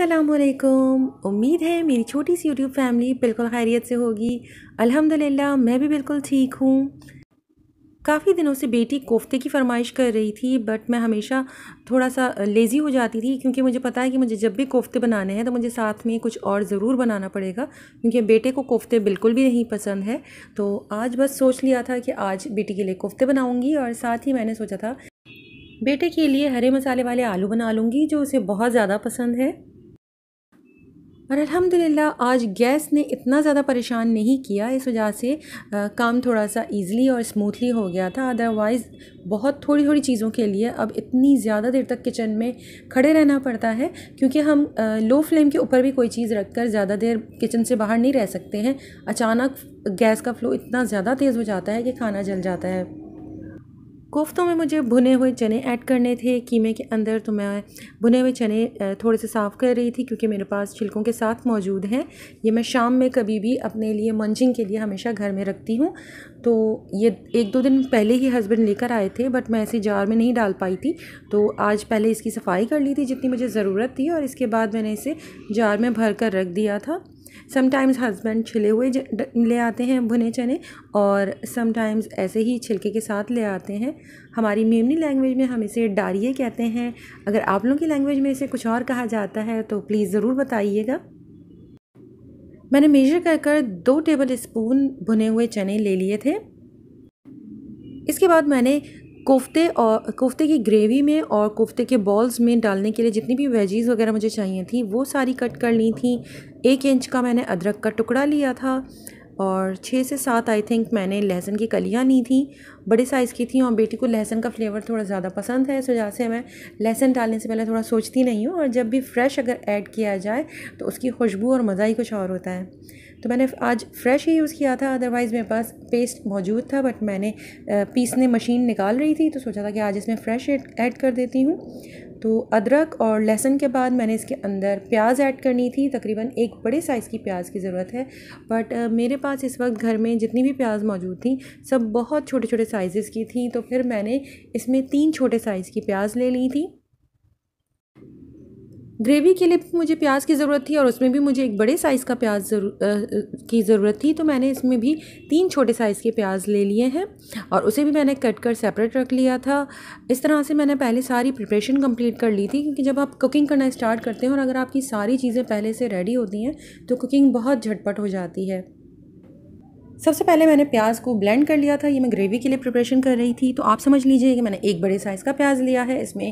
असलकुम उम्मीद है मेरी छोटी सी यूट्यूब फैमिली बिल्कुल खैरियत से होगी अल्हम्दुलिल्लाह मैं भी बिल्कुल ठीक हूँ काफ़ी दिनों से बेटी कोफ्ते की फरमाइश कर रही थी बट मैं हमेशा थोड़ा सा लेज़ी हो जाती थी क्योंकि मुझे पता है कि मुझे जब भी कोफ्ते बनाने हैं तो मुझे साथ में कुछ और ज़रूर बनाना पड़ेगा क्योंकि बेटे को कोफ्ते बिल्कुल भी नहीं पसंद है तो आज बस सोच लिया था कि आज बेटी के लिए कोफ्ते बनाऊँगी और साथ ही मैंने सोचा था बेटे के लिए हरे मसाले वाले आलू बना लूँगी जो उसे बहुत ज़्यादा पसंद है पर अल्हम्दुलिल्लाह आज गैस ने इतना ज़्यादा परेशान नहीं किया इस वजह से आ, काम थोड़ा सा इजीली और स्मूथली हो गया था अदरवाइज़ बहुत थोड़ी थोड़ी चीज़ों के लिए अब इतनी ज़्यादा देर तक किचन में खड़े रहना पड़ता है क्योंकि हम आ, लो फ्लेम के ऊपर भी कोई चीज़ रख कर ज़्यादा देर किचन से बाहर नहीं रह सकते हैं अचानक गैस का फ्लो इतना ज़्यादा तेज़ हो जाता है कि खाना जल जाता है कोफ्तों में मुझे भुने हुए चने ऐड करने थे कीमे के अंदर तो मैं भुने हुए चने थोड़े से साफ़ कर रही थी क्योंकि मेरे पास छिलकों के साथ मौजूद हैं ये मैं शाम में कभी भी अपने लिए मंचिंग के लिए हमेशा घर में रखती हूँ तो ये एक दो दिन पहले ही हस्बैंड लेकर आए थे बट मैं ऐसे जार में नहीं डाल पाई थी तो आज पहले इसकी सफाई कर ली थी जितनी मुझे ज़रूरत थी और इसके बाद मैंने इसे जार में भर कर रख दिया था समटाइम्स हस्बैंड छिले हुए ले आते हैं भुने चने और समटाइम्स ऐसे ही छिलके के साथ ले आते हैं हमारी मेमनी लैंग्वेज में हम इसे डारिए कहते हैं अगर आप लोगों की लैंग्वेज में इसे कुछ और कहा जाता है तो प्लीज़ ज़रूर बताइएगा मैंने मेजर कर कर दो टेबल स्पून भुने हुए चने ले लिए थे इसके बाद मैंने कोफ्ते और कोफ्ते की ग्रेवी में और कोफ्ते के बॉल्स में डालने के लिए जितनी भी वेजीज़ वगैरह मुझे चाहिए थी वो सारी कट कर ली थी एक इंच का मैंने अदरक का टुकड़ा लिया था और छः से सात आई थिंक मैंने लहसन की कलियाँ ली थी बड़े साइज़ की थी और बेटी को लहसन का फ्लेवर थोड़ा ज़्यादा पसंद है इस वजह से मैं लहसन डालने से पहले थोड़ा सोचती नहीं हूँ और जब भी फ्रेश अगर ऐड किया जाए तो उसकी खुशबू और मज़ा ही कुछ और होता है तो मैंने आज फ्रेश ही यूज़ किया था अदरवाइज़ मेरे पास पेस्ट मौजूद था बट मैंने पीसने मशीन निकाल रही थी तो सोचा था कि आज इसमें फ्रेश ऐड कर देती हूँ तो अदरक और लहसुन के बाद मैंने इसके अंदर प्याज ऐड करनी थी तकरीबन एक बड़े साइज़ की प्याज की ज़रूरत है बट मेरे पास इस वक्त घर में जितनी भी प्याज मौजूद थी सब बहुत छोटे छोटे साइज़ की थी तो फिर मैंने इसमें तीन छोटे साइज़ की प्याज ले ली थी ग्रेवी के लिए भी मुझे प्याज की ज़रूरत थी और उसमें भी मुझे एक बड़े साइज़ का प्याज जरूर आ, की ज़रूरत थी तो मैंने इसमें भी तीन छोटे साइज़ के प्याज ले लिए हैं और उसे भी मैंने कट कर सेपरेट रख लिया था इस तरह से मैंने पहले सारी प्रिपरेशन कंप्लीट कर ली थी क्योंकि जब आप कुकिंग करना स्टार्ट करते हैं और अगर आपकी सारी चीज़ें पहले से रेडी होती हैं तो कुकिंग बहुत झटपट हो जाती है सबसे पहले मैंने प्याज को ब्लेंड कर लिया था ये मैं ग्रेवी के लिए प्रिपरेशन कर रही थी तो आप समझ लीजिए कि मैंने एक बड़े साइज़ का प्याज लिया है इसमें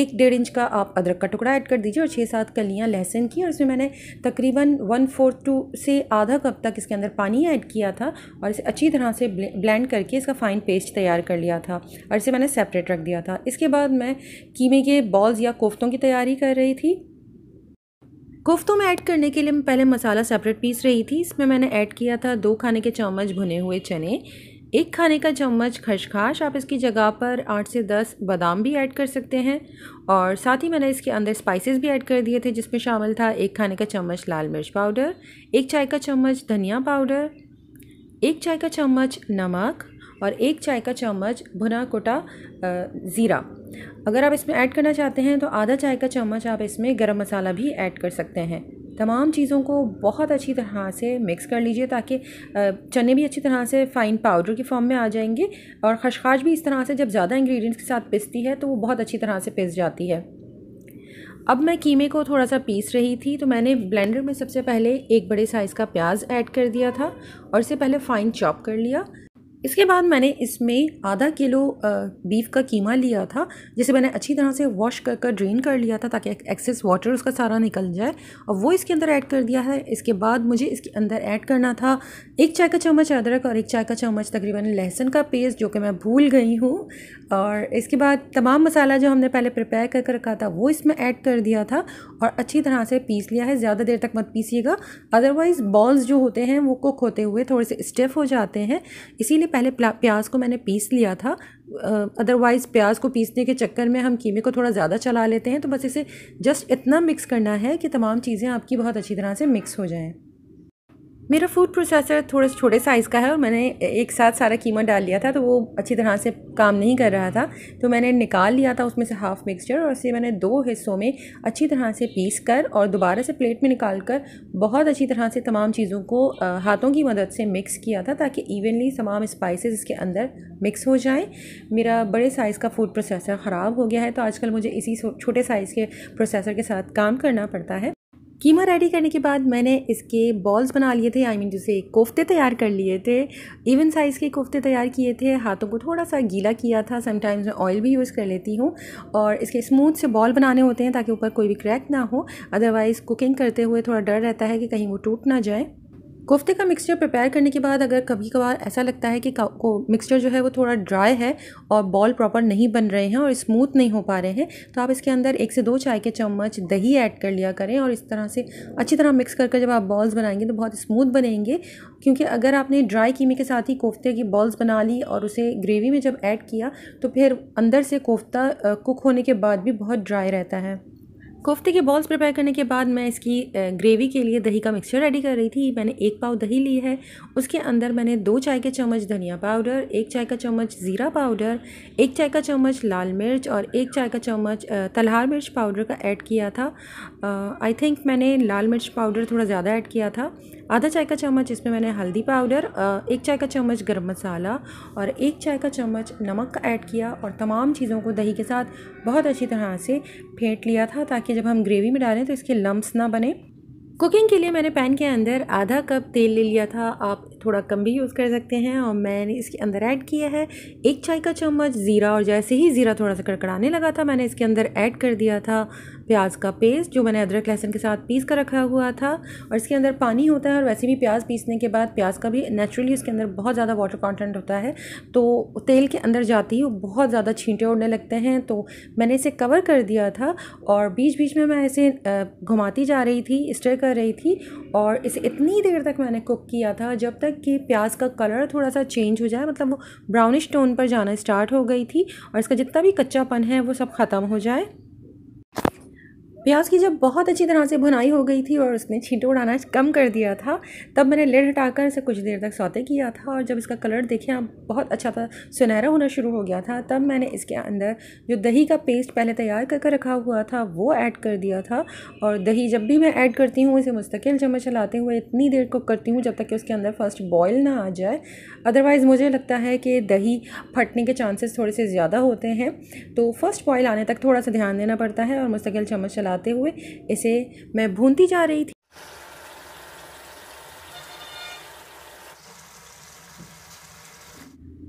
एक डेढ़ इंच का आप अदरक का टुकड़ा ऐड कर दीजिए और छः सात कलियाँ लहसुन की और इसमें मैंने तकरीबन वन फोर्थ टू से आधा कप तक इसके अंदर पानी ऐड किया था और इसे अच्छी तरह से ब्लेंड करके इसका फ़ाइन पेस्ट तैयार कर लिया था और इसे मैंने सेपरेट रख दिया था इसके बाद मैं कीमे के बॉल्स या कोफ्तों की तैयारी कर रही थी कोफ्तों तो में ऐड करने के लिए मैं पहले मसाला सेपरेट पीस रही थी इसमें मैंने ऐड किया था दो खाने के चम्मच भुने हुए चने एक खाने का चम्मच खशखाश आप इसकी जगह पर आठ से दस बादाम भी ऐड कर सकते हैं और साथ ही मैंने इसके अंदर स्पाइसेस भी ऐड कर दिए थे जिसमें शामिल था एक खाने का चम्मच लाल मिर्च पाउडर एक चाय का चम्मच धनिया पाउडर एक चाय का चम्मच नमक और एक चाय का चम्मच भुना कोटा ज़ीरा अगर आप इसमें ऐड करना चाहते हैं तो आधा चाय का चम्मच आप इसमें गरम मसाला भी ऐड कर सकते हैं तमाम चीज़ों को बहुत अच्छी तरह से मिक्स कर लीजिए ताकि चने भी अच्छी तरह से फ़ाइन पाउडर की फॉर्म में आ जाएंगे और खशखाश भी इस तरह से जब ज़्यादा इंग्रेडिएंट्स के साथ पिसती है तो वो बहुत अच्छी तरह से पिस जाती है अब मैं कीमे को थोड़ा सा पीस रही थी तो मैंने ब्लेंडर में सबसे पहले एक बड़े साइज़ का प्याज ऐड कर दिया था और इसे पहले फ़ाइन चॉप कर लिया इसके बाद मैंने इसमें आधा किलो बीफ का कीमा लिया था जिसे मैंने अच्छी तरह से वॉश कर कर ड्रेन कर लिया था ताकि एक्सेस वाटर उसका सारा निकल जाए और वो इसके अंदर ऐड कर दिया है इसके बाद मुझे इसके अंदर ऐड करना था एक चाय का चम्मच अदरक और एक चाय का चम्मच तकरीबन लहसुन का पेस्ट जो कि मैं भूल गई हूँ और इसके बाद तमाम मसाला जो हमने पहले प्रिपेयर करके रखा था वो इसमें ऐड कर दिया था और अच्छी तरह से पीस लिया है ज़्यादा देर तक मत पीसीएगा अदरवाइज़ बॉल्स जो होते हैं वो कुक होते हुए थोड़े से स्टिफ हो जाते हैं इसीलिए पहले प्याज को मैंने पीस लिया था अदरवाइज़ प्याज को पीसने के चक्कर में हम कीमे को थोड़ा ज़्यादा चला लेते हैं तो बस इसे जस्ट इतना मिक्स करना है कि तमाम चीज़ें आपकी बहुत अच्छी तरह से मिक्स हो जाएँ मेरा फूड प्रोसेसर थोड़ा छोटे साइज़ का है और मैंने एक साथ सारा कीमा डाल लिया था तो वो अच्छी तरह से काम नहीं कर रहा था तो मैंने निकाल लिया था उसमें से हाफ़ मिक्सचर और इसे मैंने दो हिस्सों में अच्छी तरह से पीस कर और दोबारा से प्लेट में निकाल कर बहुत अच्छी तरह से तमाम चीज़ों को हाथों की मदद से मिक्स किया था ताकि इवनली तमाम स्पाइसेस इसके अंदर मिक्स हो जाएँ मेरा बड़े साइज़ का फूड प्रोसेसर ख़राब हो गया है तो आजकल मुझे इसी छोटे साइज़ के प्रोसेसर के साथ काम करना पड़ता है कीमा रेडी करने के बाद मैंने इसके बॉल्स बना लिए थे आई मीन जैसे कोफ्ते तैयार कर लिए थे इवन साइज़ के कोफ्ते तैयार किए थे हाथों को थोड़ा सा गीला किया था समटाइम्स मैं ऑयल भी यूज़ कर लेती हूँ और इसके स्मूथ से बॉल बनाने होते हैं ताकि ऊपर कोई भी क्रैक ना हो अदरवाइज़ कुकिंग करते हुए थोड़ा डर रहता है कि कहीं वो टूट ना जाए कोफ्ते का मिक्सचर प्रिपेयर करने के बाद अगर कभी कभार ऐसा लगता है कि को मिक्सचर जो है वो थोड़ा ड्राई है और बॉल प्रॉपर नहीं बन रहे हैं और स्मूथ नहीं हो पा रहे हैं तो आप इसके अंदर एक से दो चाय के चम्मच दही ऐड कर लिया करें और इस तरह से अच्छी तरह मिक्स कर कर जब आप बॉल्स बनाएंगे तो बहुत स्मूथ बनेंगे क्योंकि अगर आपने ड्राई कीमे के साथ ही कोफ्ते की बॉल्स बना ली और उसे ग्रेवी में जब ऐड किया तो फिर अंदर से कोफ्ता कुक होने के बाद भी बहुत ड्राई रहता है कोफ्ते के बॉल्स प्रिपेयर करने के बाद मैं इसकी ग्रेवी के लिए दही का मिक्सचर रेडी कर रही थी मैंने एक पाव दही ली है उसके अंदर मैंने दो चाय के चम्मच धनिया पाउडर एक चाय का चम्मच ज़ीरा पाउडर एक चाय का चम्मच लाल मिर्च और एक चाय का चम्मच तलहार मिर्च पाउडर का ऐड किया था आई थिंक मैंने लाल मिर्च पाउडर थोड़ा ज़्यादा ऐड किया था आधा चाय का चम्मच इसमें मैंने हल्दी पाउडर एक चाय का चम्मच गर्म मसाला और एक चाय का चम्मच नमक का ऐड किया और तमाम चीज़ों को दही के साथ बहुत अच्छी तरह से फेंट लिया था ताकि जब हम ग्रेवी में डालें तो इसके लम्ब्स ना बने कुकिंग के लिए मैंने पैन के अंदर आधा कप तेल ले लिया था आप थोड़ा कम भी यूज़ कर सकते हैं और मैंने इसके अंदर ऐड किया है एक चाय का चम्मच ज़ीरा और जैसे ही ज़ीरा थोड़ा सा कड़कड़ाने लगा था मैंने इसके अंदर ऐड कर दिया था प्याज का पेस्ट जो मैंने अदरक लहसुन के साथ पीस कर रखा हुआ था और इसके अंदर पानी होता है और वैसे भी प्याज पीसने के बाद प्याज का भी नेचुरली उसके अंदर बहुत ज़्यादा वाटर कॉन्टेंट होता है तो तेल के अंदर जाती ही बहुत ज़्यादा छींटे उड़ने लगते हैं तो मैंने इसे कवर कर दिया था और बीच बीच में मैं इसे घुमाती जा रही थी स्टर कर रही थी और इसे इतनी देर तक मैंने कुक किया था जब तक तक कि प्याज का कलर थोड़ा सा चेंज हो जाए मतलब वो ब्राउनिश टोन पर जाना स्टार्ट हो गई थी और इसका जितना भी कच्चापन है वो सब ख़त्म हो जाए प्याज की जब बहुत अच्छी तरह से भुनाई हो गई थी और उसने छींटे उड़ाना कम कर दिया था तब मैंने लेड हटाकर इसे कुछ देर तक सौते किया था और जब इसका कलर देखें आप बहुत अच्छा था सुनहरा होना शुरू हो गया था तब मैंने इसके अंदर जो दही का पेस्ट पहले तैयार करके रखा हुआ था वो ऐड कर दिया था और दही जब भी मैं ऐड करती हूँ इसे मुस्तकिल चम्मच चलाते हुए इतनी देर कुक करती हूँ जब तक कि उसके अंदर फर्स्ट बॉयल ना आ जाए अदरवाइज़ मुझे लगता है कि दही फटने के चांसेस थोड़े से ज़्यादा होते हैं तो फर्स्ट बॉयल आने तक थोड़ा सा ध्यान देना पड़ता है और मुस्तकिल चम्मच चला लगाते हुए इसे मैं भूनती जा रही थी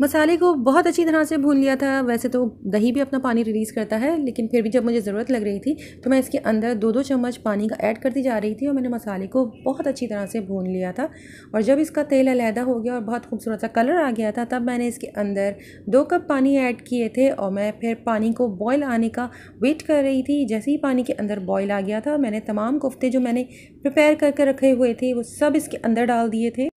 मसाले को बहुत अच्छी तरह से भून लिया था वैसे तो दही भी अपना पानी रिलीज़ करता है लेकिन फिर भी जब मुझे ज़रूरत लग रही थी तो मैं इसके अंदर दो दो चम्मच पानी का ऐड करती जा रही थी और मैंने मसाले को बहुत अच्छी तरह से भून लिया था और जब इसका तेल अलहदा हो गया और बहुत खूबसूरत सा कलर आ गया था तब मैंने इसके अंदर दो कप पानी ऐड किए थे और मैं फिर पानी को बॉयल आने का वेट कर रही थी जैसे ही पानी के अंदर बॉयल आ गया था मैंने तमाम कोफ्ते जो मैंने प्रिपेयर करके रखे हुए थे वो सब इसके अंदर डाल दिए थे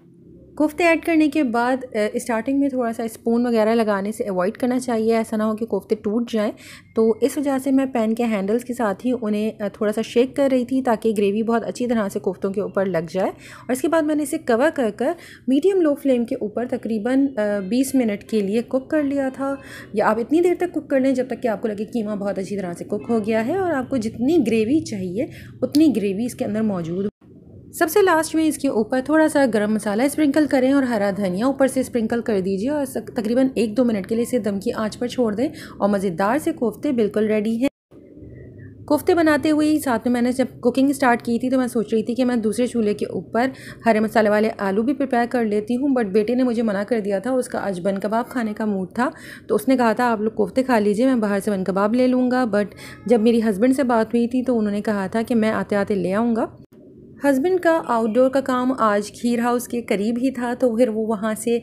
कोफ्ते ऐड करने के बाद स्टार्टिंग में थोड़ा सा स्पून वगैरह लगाने से अवॉइड करना चाहिए ऐसा ना हो कि कोफ्ते टूट जाएं तो इस वजह से मैं पैन के हैंडल्स के साथ ही उन्हें थोड़ा सा शेक कर रही थी ताकि ग्रेवी बहुत अच्छी तरह से कोफ्तों के ऊपर लग जाए और इसके बाद मैंने इसे कवर कर कर मीडियम लो फ्लेम के ऊपर तकरीबन बीस मिनट के लिए कुक कर लिया था या आप इतनी देर तक कुक कर लें जब तक कि आपको लगे कीमा बहुत अच्छी तरह से कुक हो गया है और आपको जितनी ग्रेवी चाहिए उतनी ग्रेवी इसके अंदर मौजूद सबसे लास्ट में इसके ऊपर थोड़ा सा गरम मसाला स्प्रिंकल करें और हरा धनिया ऊपर से स्प्रिंकल कर दीजिए और तकरीबन एक दो मिनट के लिए इसे दम की आंच पर छोड़ दें और मज़ेदार से कोफ्ते बिल्कुल रेडी हैं कोफ्ते बनाते हुए ही साथ में मैंने जब कुकिंग स्टार्ट की थी तो मैं सोच रही थी कि मैं दूसरे चूल्हे के ऊपर हरे मसाले वाले आलू भी प्रिपेयर कर लेती हूँ बट बेटे ने मुझे मना कर दिया था उसका आज बन कबाब खाने का मूड था तो उसने कहा था आप लोग कोफ्ते खा लीजिए मैं बाहर से बन कबाब ले लूँगा बट जब मेरी हस्बैंड से बात हुई थी तो उन्होंने कहा था कि मैं आते आते ले आऊँगा हस्बैंड का आउटडोर का काम आज खीर हाउस के करीब ही था तो फिर वो वहाँ से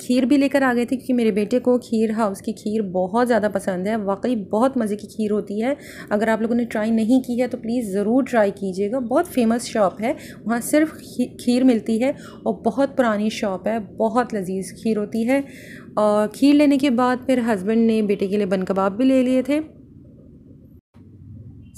खीर भी लेकर आ गए थे क्योंकि मेरे बेटे को खीर हाउस की खीर बहुत ज़्यादा पसंद है वाकई बहुत मज़े की खीर होती है अगर आप लोगों ने ट्राई नहीं की है तो प्लीज़ ज़रूर ट्राई कीजिएगा बहुत फेमस शॉप है वहाँ सिर्फ खीर मिलती है और बहुत पुरानी शॉप है बहुत लजीज खीर होती है और खीर लेने के बाद फिर हस्बैंड ने बेटे के लिए बन कबाब भी ले लिए थे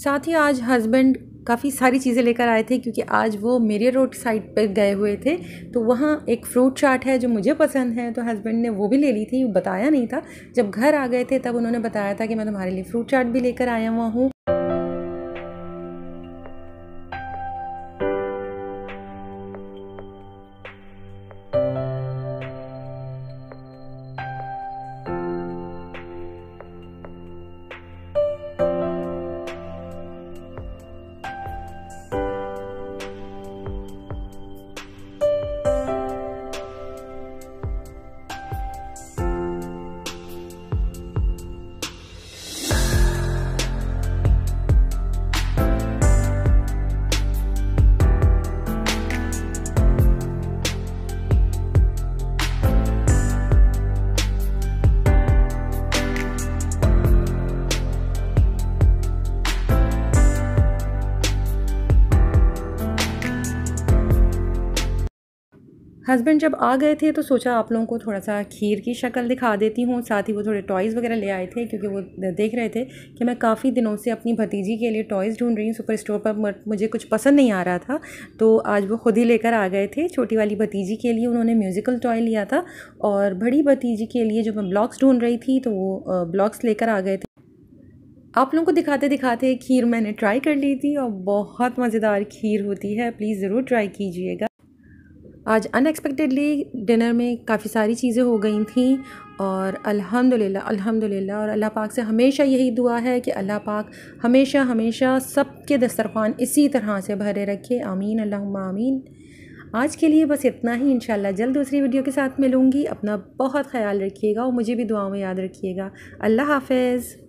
साथ ही आज हस्बैंड काफ़ी सारी चीज़ें लेकर आए थे क्योंकि आज वो मेरे रोड साइड पर गए हुए थे तो वहाँ एक फ्रूट चाट है जो मुझे पसंद है तो हस्बैंड ने वो भी ले ली थी बताया नहीं था जब घर आ गए थे तब उन्होंने बताया था कि मैं तुम्हारे लिए फ्रूट चाट भी लेकर आया हुआ हूँ हस्बैंड जब आ गए थे तो सोचा आप लोगों को थोड़ा सा खीर की शक्ल दिखा देती हूँ साथ ही वो थोड़े टॉयज़ वगैरह ले आए थे क्योंकि वो देख रहे थे कि मैं काफ़ी दिनों से अपनी भतीजी के लिए टॉयज़ ढूंढ रही हूँ सुपर स्टोर पर मुझे कुछ पसंद नहीं आ रहा था तो आज वो खुद ही लेकर आ गए थे छोटी वाली भतीजी के लिए उन्होंने म्यूज़िकल टॉय लिया था और बड़ी भतीजी के लिए जो मैं ब्लॉक्स ढूँढ रही थी तो वो ब्लॉक्स लेकर आ गए थे आप लोगों को दिखाते दिखाते खीर मैंने ट्राई कर ली थी और बहुत मज़ेदार खीर होती है प्लीज़ ज़रूर ट्राई कीजिएगा आज अनएक्सपेक्टेडली डिनर में काफ़ी सारी चीज़ें हो गई थी और अल्हम्दुलिल्लाह अल्हम्दुलिल्लाह और अल्लाह पाक से हमेशा यही दुआ है कि अल्लाह पाक हमेशा हमेशा सब के दस्तरखान इसी तरह से भरे रखे आमीन अल्लाह आमीन आज के लिए बस इतना ही इंशाल्लाह जल्द दूसरी वीडियो के साथ मिलूँगी अपना बहुत ख्याल रखिएगा और मुझे भी दुआ में याद रखिएगा अल्लाह हाफिज़